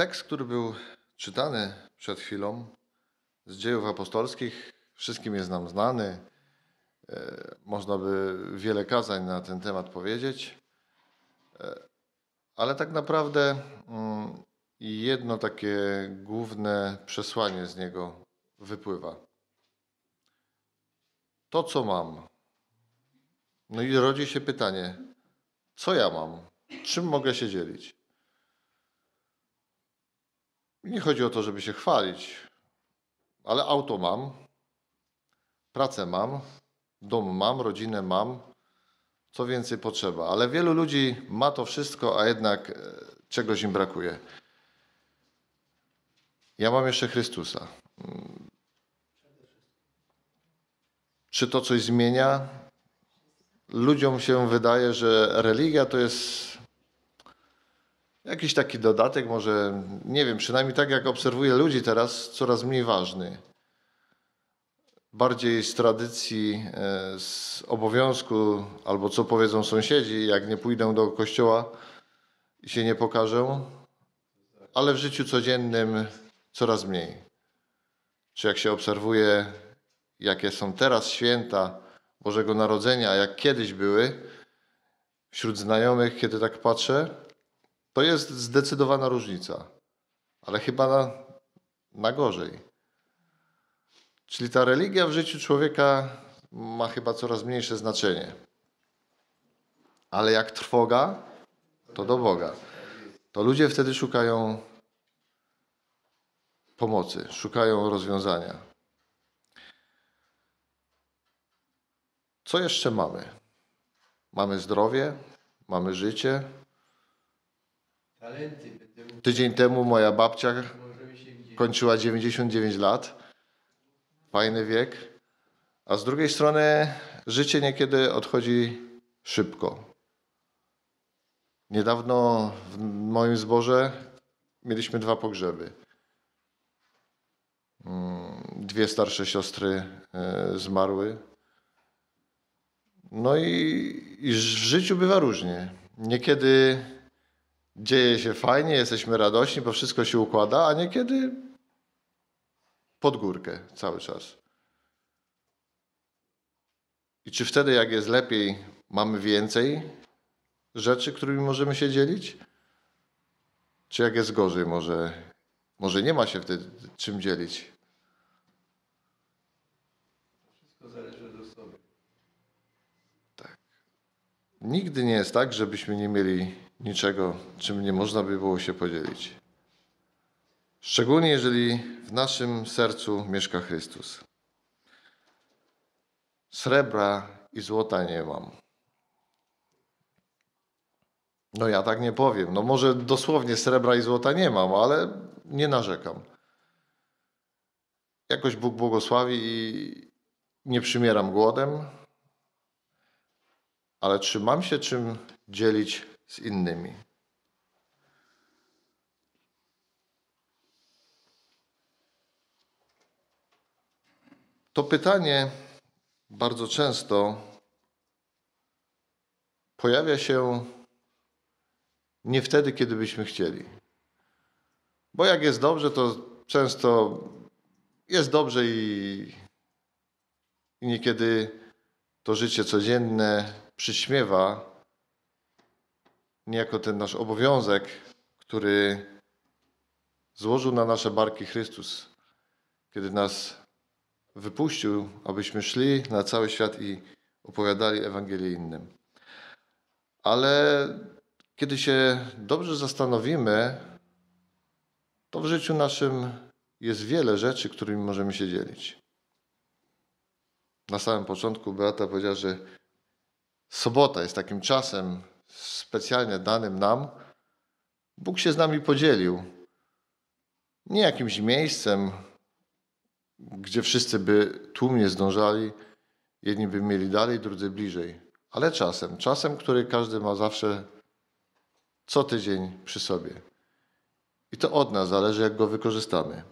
Tekst, który był czytany przed chwilą z dziejów apostolskich, wszystkim jest nam znany. E, można by wiele kazań na ten temat powiedzieć, e, ale tak naprawdę mm, jedno takie główne przesłanie z niego wypływa. To, co mam. No i rodzi się pytanie, co ja mam? Czym mogę się dzielić? Nie chodzi o to, żeby się chwalić, ale auto mam, pracę mam, dom mam, rodzinę mam, co więcej potrzeba. Ale wielu ludzi ma to wszystko, a jednak e, czegoś im brakuje. Ja mam jeszcze Chrystusa. Czy to coś zmienia? Ludziom się wydaje, że religia to jest jakiś taki dodatek, może, nie wiem, przynajmniej tak jak obserwuję ludzi teraz, coraz mniej ważny. Bardziej z tradycji, e, z obowiązku, albo co powiedzą sąsiedzi, jak nie pójdę do kościoła i się nie pokażę, ale w życiu codziennym coraz mniej. Czy jak się obserwuje, jakie są teraz święta Bożego Narodzenia, a jak kiedyś były, wśród znajomych, kiedy tak patrzę, to jest zdecydowana różnica, ale chyba na, na gorzej. Czyli ta religia w życiu człowieka ma chyba coraz mniejsze znaczenie. Ale jak trwoga, to do Boga. To ludzie wtedy szukają pomocy, szukają rozwiązania. Co jeszcze mamy? Mamy zdrowie, mamy życie, Tydzień temu moja babcia kończyła 99 lat. Fajny wiek. A z drugiej strony życie niekiedy odchodzi szybko. Niedawno w moim zborze mieliśmy dwa pogrzeby. Mm, dwie starsze siostry e, zmarły. No i, i w życiu bywa różnie. Niekiedy dzieje się fajnie, jesteśmy radośni, bo wszystko się układa, a niekiedy pod górkę cały czas. I czy wtedy, jak jest lepiej, mamy więcej rzeczy, którymi możemy się dzielić? Czy jak jest gorzej, może, może nie ma się wtedy czym dzielić? Wszystko zależy od osoby. Tak. Nigdy nie jest tak, żebyśmy nie mieli niczego, czym nie można by było się podzielić. Szczególnie jeżeli w naszym sercu mieszka Chrystus. Srebra i złota nie mam. No ja tak nie powiem. No może dosłownie srebra i złota nie mam, ale nie narzekam. Jakoś Bóg błogosławi i nie przymieram głodem, ale czy mam się czym dzielić z innymi. To pytanie bardzo często pojawia się nie wtedy, kiedy byśmy chcieli. Bo jak jest dobrze, to często jest dobrze i, i niekiedy to życie codzienne przyśmiewa niejako ten nasz obowiązek, który złożył na nasze barki Chrystus, kiedy nas wypuścił, abyśmy szli na cały świat i opowiadali Ewangelię innym. Ale kiedy się dobrze zastanowimy, to w życiu naszym jest wiele rzeczy, którymi możemy się dzielić. Na samym początku Beata powiedziała, że sobota jest takim czasem, specjalnie danym nam, Bóg się z nami podzielił. Nie jakimś miejscem, gdzie wszyscy by tłumnie zdążali, jedni by mieli dalej, drudzy bliżej, ale czasem, czasem, który każdy ma zawsze co tydzień przy sobie. I to od nas zależy, jak go wykorzystamy.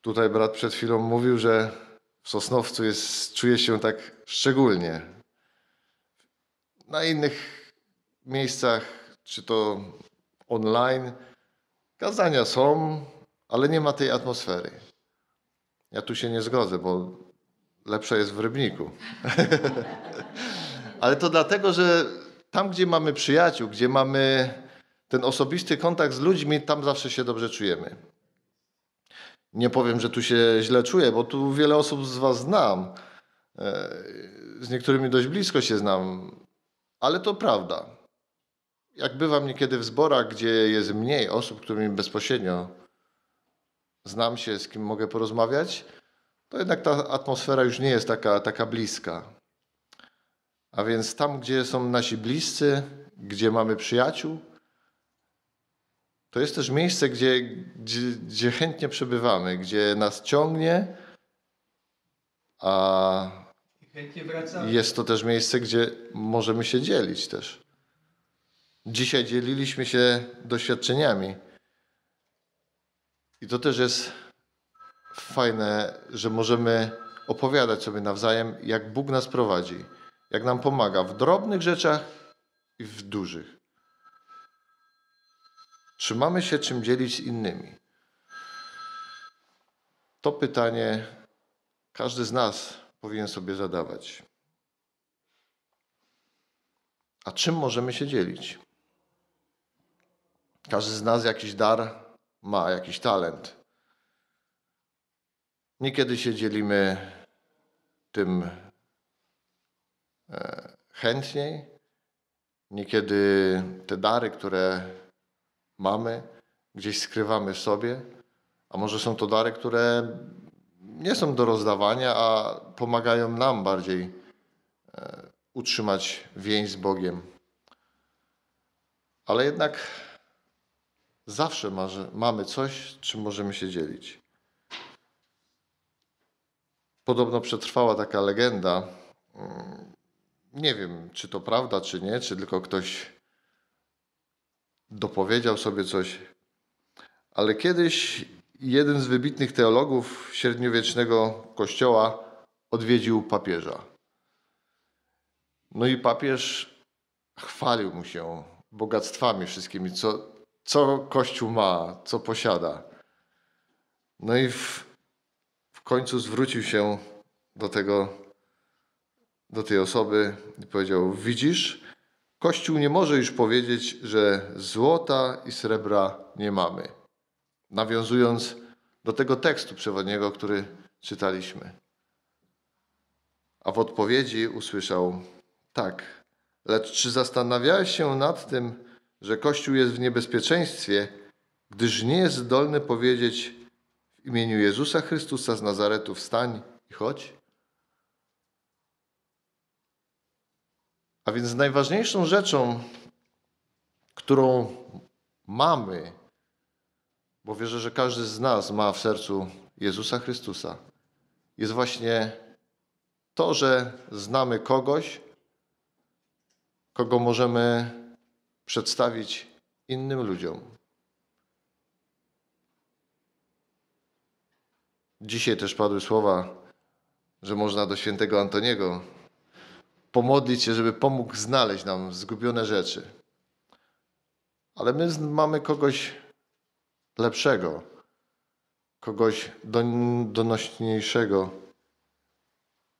Tutaj brat przed chwilą mówił, że w Sosnowcu jest, czuje się tak szczególnie, na innych miejscach, czy to online, kazania są, ale nie ma tej atmosfery. Ja tu się nie zgodzę, bo lepsze jest w rybniku. ale to dlatego, że tam, gdzie mamy przyjaciół, gdzie mamy ten osobisty kontakt z ludźmi, tam zawsze się dobrze czujemy. Nie powiem, że tu się źle czuję, bo tu wiele osób z Was znam. E, z niektórymi dość blisko się znam ale to prawda. Jak bywam niekiedy w zborach, gdzie jest mniej osób, którymi bezpośrednio znam się, z kim mogę porozmawiać, to jednak ta atmosfera już nie jest taka, taka bliska. A więc tam, gdzie są nasi bliscy, gdzie mamy przyjaciół, to jest też miejsce, gdzie, gdzie, gdzie chętnie przebywamy, gdzie nas ciągnie, a jest to też miejsce, gdzie możemy się dzielić też. Dzisiaj dzieliliśmy się doświadczeniami. I to też jest fajne, że możemy opowiadać sobie nawzajem, jak Bóg nas prowadzi, jak nam pomaga w drobnych rzeczach i w dużych. Czy mamy się czym dzielić z innymi? To pytanie każdy z nas powinien sobie zadawać. A czym możemy się dzielić? Każdy z nas jakiś dar ma, jakiś talent. Niekiedy się dzielimy tym e, chętniej. Niekiedy te dary, które mamy, gdzieś skrywamy w sobie, a może są to dary, które nie są do rozdawania, a pomagają nam bardziej e, utrzymać więź z Bogiem. Ale jednak zawsze marzy, mamy coś, czym możemy się dzielić. Podobno przetrwała taka legenda. Mm, nie wiem, czy to prawda, czy nie, czy tylko ktoś dopowiedział sobie coś. Ale kiedyś jeden z wybitnych teologów średniowiecznego kościoła odwiedził papieża. No i papież chwalił mu się bogactwami wszystkimi, co, co Kościół ma, co posiada. No i w, w końcu zwrócił się do tego, do tej osoby i powiedział: Widzisz, Kościół nie może już powiedzieć, że złota i srebra nie mamy nawiązując do tego tekstu przewodniego, który czytaliśmy. A w odpowiedzi usłyszał: Tak, lecz czy zastanawiałeś się nad tym, że Kościół jest w niebezpieczeństwie, gdyż nie jest zdolny powiedzieć w imieniu Jezusa Chrystusa z Nazaretu wstań i chodź? A więc najważniejszą rzeczą, którą mamy bo wierzę, że każdy z nas ma w sercu Jezusa Chrystusa, jest właśnie to, że znamy kogoś, kogo możemy przedstawić innym ludziom. Dzisiaj też padły słowa, że można do świętego Antoniego pomodlić się, żeby pomógł znaleźć nam zgubione rzeczy. Ale my mamy kogoś lepszego, kogoś donośniejszego.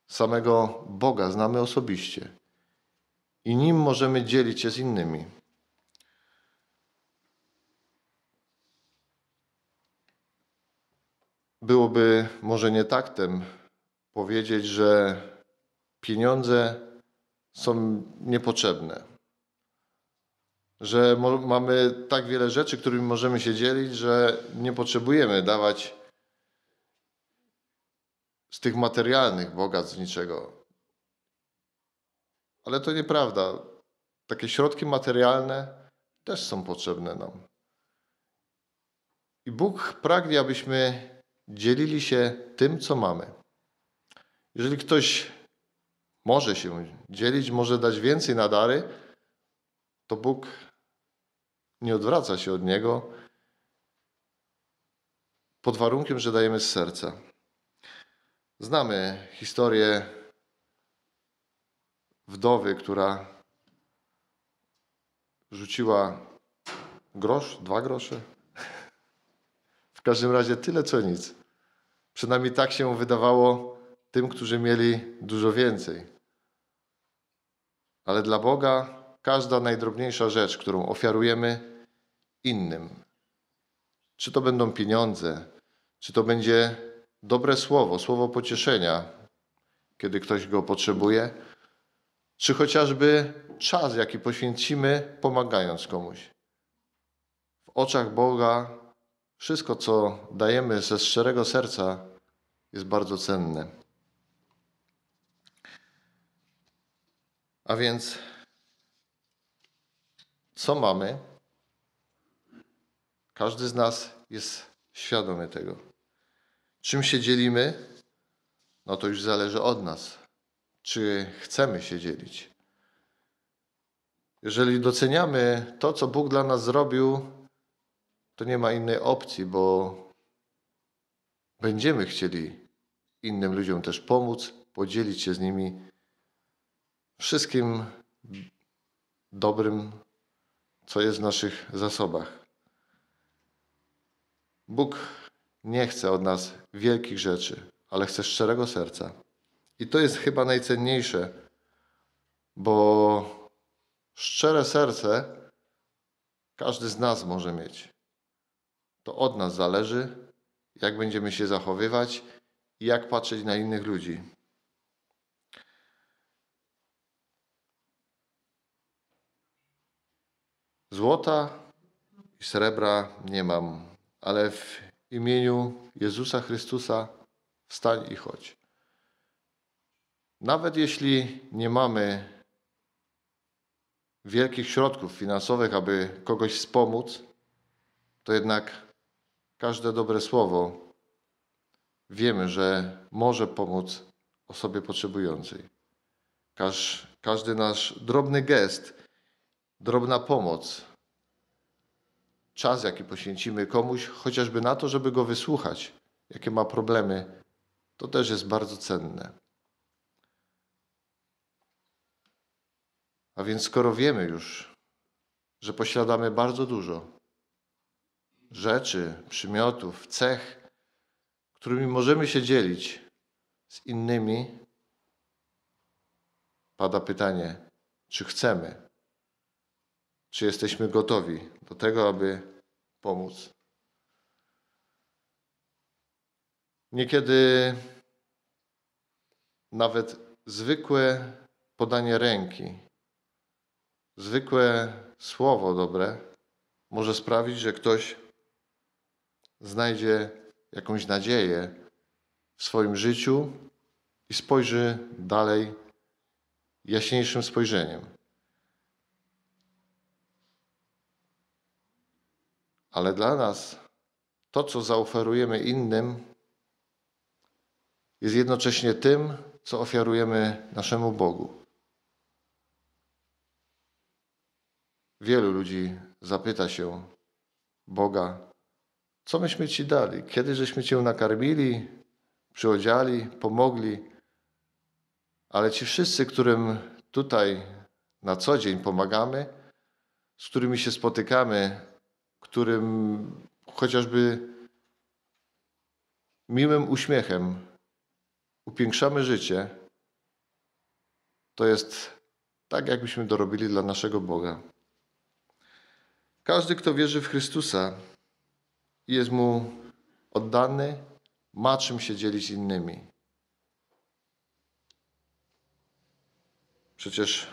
Samego Boga znamy osobiście i nim możemy dzielić się z innymi. Byłoby może nie taktem powiedzieć, że pieniądze są niepotrzebne że mamy tak wiele rzeczy, którymi możemy się dzielić, że nie potrzebujemy dawać z tych materialnych bogactw niczego. Ale to nieprawda. Takie środki materialne też są potrzebne nam. I Bóg pragnie, abyśmy dzielili się tym, co mamy. Jeżeli ktoś może się dzielić, może dać więcej na dary, to Bóg nie odwraca się od Niego, pod warunkiem, że dajemy z serca. Znamy historię wdowy, która rzuciła grosz, dwa grosze. W każdym razie tyle co nic. Przynajmniej tak się wydawało tym, którzy mieli dużo więcej. Ale dla Boga każda najdrobniejsza rzecz, którą ofiarujemy, innym. Czy to będą pieniądze, czy to będzie dobre słowo, słowo pocieszenia, kiedy ktoś go potrzebuje, czy chociażby czas, jaki poświęcimy pomagając komuś. W oczach Boga wszystko, co dajemy ze szczerego serca, jest bardzo cenne. A więc, co mamy? Każdy z nas jest świadomy tego. Czym się dzielimy? No to już zależy od nas. Czy chcemy się dzielić? Jeżeli doceniamy to, co Bóg dla nas zrobił, to nie ma innej opcji, bo będziemy chcieli innym ludziom też pomóc, podzielić się z nimi wszystkim dobrym, co jest w naszych zasobach. Bóg nie chce od nas wielkich rzeczy, ale chce szczerego serca. I to jest chyba najcenniejsze, bo szczere serce każdy z nas może mieć. To od nas zależy, jak będziemy się zachowywać i jak patrzeć na innych ludzi. Złota i srebra nie mam ale w imieniu Jezusa Chrystusa wstań i chodź. Nawet jeśli nie mamy wielkich środków finansowych, aby kogoś wspomóc, to jednak każde dobre słowo wiemy, że może pomóc osobie potrzebującej. Każ, każdy nasz drobny gest, drobna pomoc czas, jaki poświęcimy komuś, chociażby na to, żeby go wysłuchać, jakie ma problemy, to też jest bardzo cenne. A więc skoro wiemy już, że posiadamy bardzo dużo rzeczy, przymiotów, cech, którymi możemy się dzielić z innymi, pada pytanie, czy chcemy czy jesteśmy gotowi do tego, aby pomóc? Niekiedy nawet zwykłe podanie ręki, zwykłe słowo dobre może sprawić, że ktoś znajdzie jakąś nadzieję w swoim życiu i spojrzy dalej jaśniejszym spojrzeniem. Ale dla nas to, co zaoferujemy innym, jest jednocześnie tym, co ofiarujemy naszemu Bogu. Wielu ludzi zapyta się Boga, co myśmy Ci dali, kiedy żeśmy Cię nakarmili, przyodziali, pomogli, ale ci wszyscy, którym tutaj na co dzień pomagamy, z którymi się spotykamy którym chociażby miłym uśmiechem upiększamy życie, to jest tak, jakbyśmy dorobili dla naszego Boga. Każdy, kto wierzy w Chrystusa i jest mu oddany, ma czym się dzielić innymi. Przecież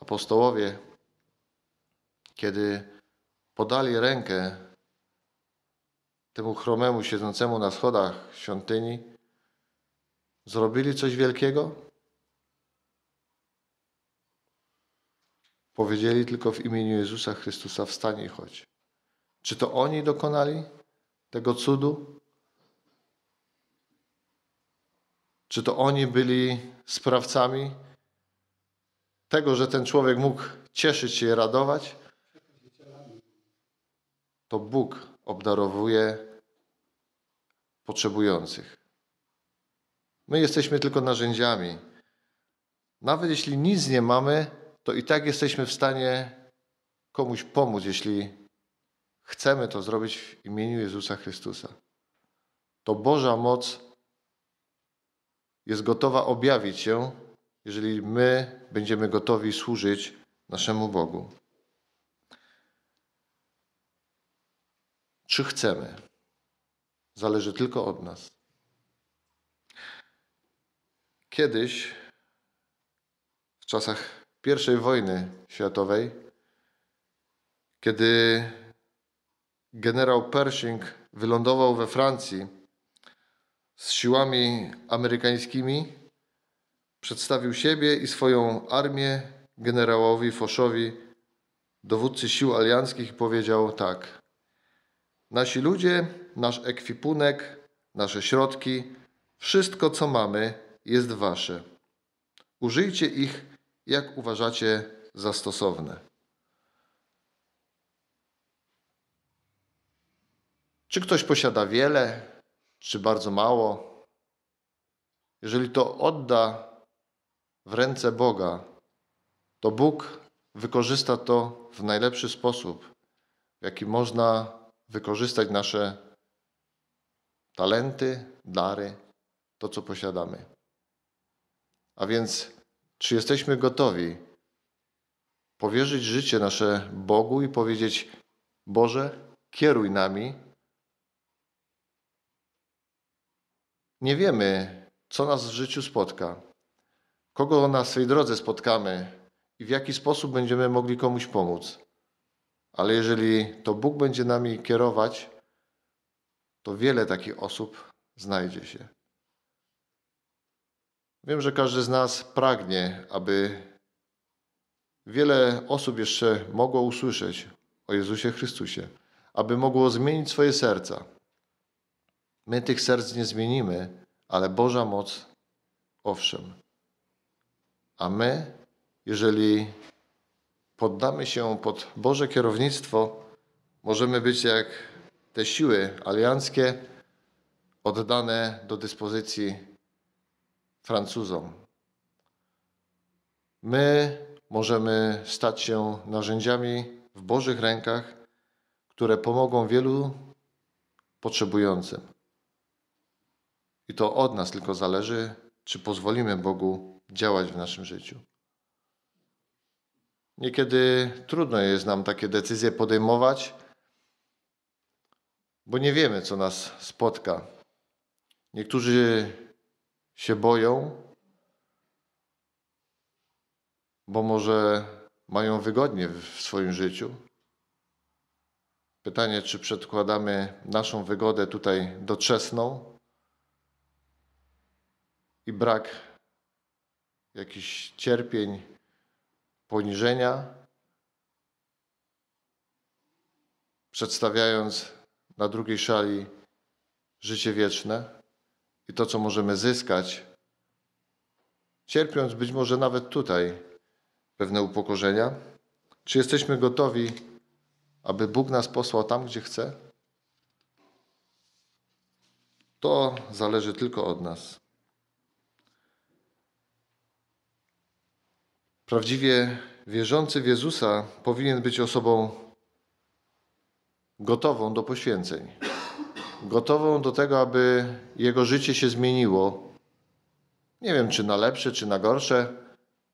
apostołowie, kiedy podali rękę temu chromemu siedzącemu na schodach świątyni, zrobili coś wielkiego? Powiedzieli tylko w imieniu Jezusa Chrystusa wstań i chodź. Czy to oni dokonali tego cudu? Czy to oni byli sprawcami tego, że ten człowiek mógł cieszyć się i radować? to Bóg obdarowuje potrzebujących. My jesteśmy tylko narzędziami. Nawet jeśli nic nie mamy, to i tak jesteśmy w stanie komuś pomóc, jeśli chcemy to zrobić w imieniu Jezusa Chrystusa. To Boża moc jest gotowa objawić się, jeżeli my będziemy gotowi służyć naszemu Bogu. czy chcemy. Zależy tylko od nas. Kiedyś, w czasach I wojny światowej, kiedy generał Pershing wylądował we Francji z siłami amerykańskimi, przedstawił siebie i swoją armię generałowi Foszowi, dowódcy sił alianckich, i powiedział tak: Nasi ludzie, nasz ekwipunek, nasze środki, wszystko co mamy jest wasze. Użyjcie ich, jak uważacie za stosowne. Czy ktoś posiada wiele, czy bardzo mało? Jeżeli to odda w ręce Boga, to Bóg wykorzysta to w najlepszy sposób, w jaki można wykorzystać nasze talenty, dary, to co posiadamy. A więc, czy jesteśmy gotowi powierzyć życie nasze Bogu i powiedzieć: Boże, kieruj nami. Nie wiemy, co nas w życiu spotka, kogo na swej drodze spotkamy i w jaki sposób będziemy mogli komuś pomóc. Ale jeżeli to Bóg będzie nami kierować, to wiele takich osób znajdzie się. Wiem, że każdy z nas pragnie, aby wiele osób jeszcze mogło usłyszeć o Jezusie Chrystusie, aby mogło zmienić swoje serca. My tych serc nie zmienimy, ale Boża moc owszem. A my, jeżeli poddamy się pod Boże kierownictwo, możemy być jak te siły alianckie oddane do dyspozycji Francuzom. My możemy stać się narzędziami w Bożych rękach, które pomogą wielu potrzebującym. I to od nas tylko zależy, czy pozwolimy Bogu działać w naszym życiu. Niekiedy trudno jest nam takie decyzje podejmować, bo nie wiemy, co nas spotka. Niektórzy się boją, bo może mają wygodnie w swoim życiu. Pytanie, czy przedkładamy naszą wygodę tutaj doczesną i brak jakichś cierpień poniżenia, przedstawiając na drugiej szali życie wieczne i to, co możemy zyskać, cierpiąc być może nawet tutaj pewne upokorzenia? Czy jesteśmy gotowi, aby Bóg nas posłał tam, gdzie chce? To zależy tylko od nas. Prawdziwie wierzący w Jezusa powinien być osobą gotową do poświęceń, gotową do tego, aby jego życie się zmieniło. Nie wiem, czy na lepsze, czy na gorsze.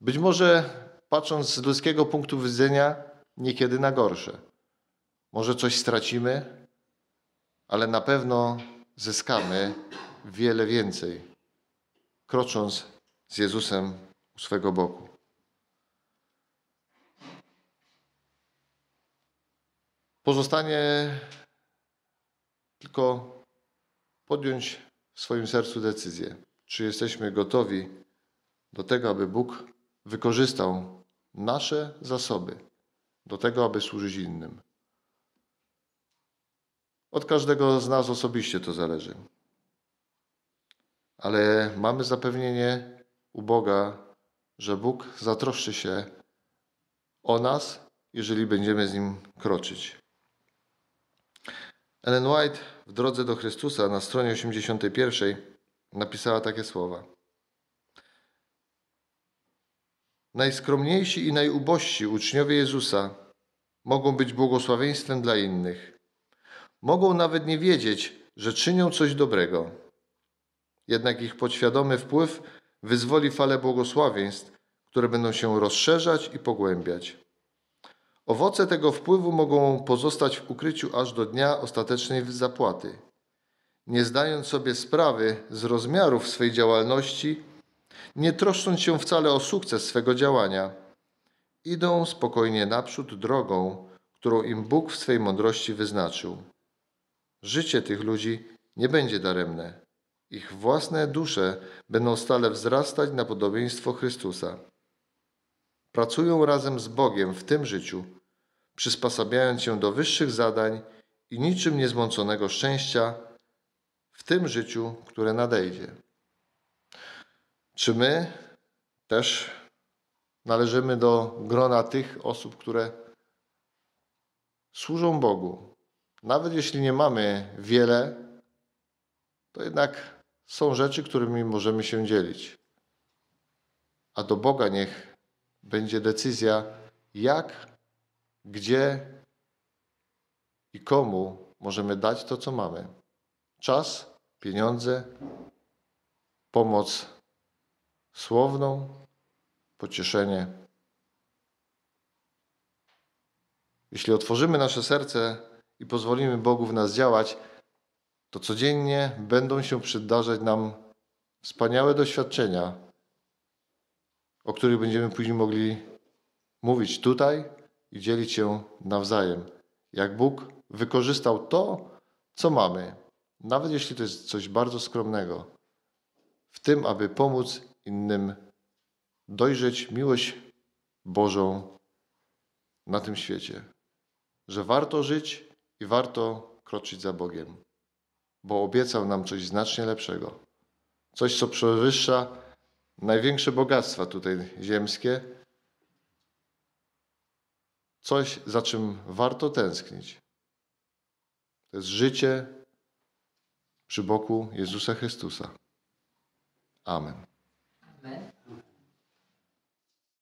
Być może, patrząc z ludzkiego punktu widzenia, niekiedy na gorsze. Może coś stracimy, ale na pewno zyskamy wiele więcej, krocząc z Jezusem u swego boku. Pozostanie tylko podjąć w swoim sercu decyzję, czy jesteśmy gotowi do tego, aby Bóg wykorzystał nasze zasoby do tego, aby służyć innym. Od każdego z nas osobiście to zależy. Ale mamy zapewnienie u Boga, że Bóg zatroszczy się o nas, jeżeli będziemy z Nim kroczyć. Ellen White w Drodze do Chrystusa na stronie 81 napisała takie słowa. Najskromniejsi i najubożsi uczniowie Jezusa mogą być błogosławieństwem dla innych. Mogą nawet nie wiedzieć, że czynią coś dobrego. Jednak ich podświadomy wpływ wyzwoli falę błogosławieństw, które będą się rozszerzać i pogłębiać. Owoce tego wpływu mogą pozostać w ukryciu aż do dnia ostatecznej zapłaty. Nie zdając sobie sprawy z rozmiarów swej działalności, nie troszcząc się wcale o sukces swego działania, idą spokojnie naprzód drogą, którą im Bóg w swej mądrości wyznaczył. Życie tych ludzi nie będzie daremne. Ich własne dusze będą stale wzrastać na podobieństwo Chrystusa. Pracują razem z Bogiem w tym życiu, przysposabiając się do wyższych zadań i niczym niezmąconego szczęścia w tym życiu, które nadejdzie. Czy my też należymy do grona tych osób, które służą Bogu? Nawet jeśli nie mamy wiele, to jednak są rzeczy, którymi możemy się dzielić. A do Boga niech będzie decyzja, jak gdzie i komu możemy dać to, co mamy. Czas, pieniądze, pomoc słowną, pocieszenie. Jeśli otworzymy nasze serce i pozwolimy Bogu w nas działać, to codziennie będą się przydarzać nam wspaniałe doświadczenia, o których będziemy później mogli mówić tutaj i dzielić się nawzajem. Jak Bóg wykorzystał to, co mamy, nawet jeśli to jest coś bardzo skromnego, w tym, aby pomóc innym dojrzeć miłość Bożą na tym świecie. Że warto żyć i warto kroczyć za Bogiem, bo obiecał nam coś znacznie lepszego. Coś, co przewyższa największe bogactwa tutaj ziemskie coś, za czym warto tęsknić. To jest życie przy boku Jezusa Chrystusa. Amen.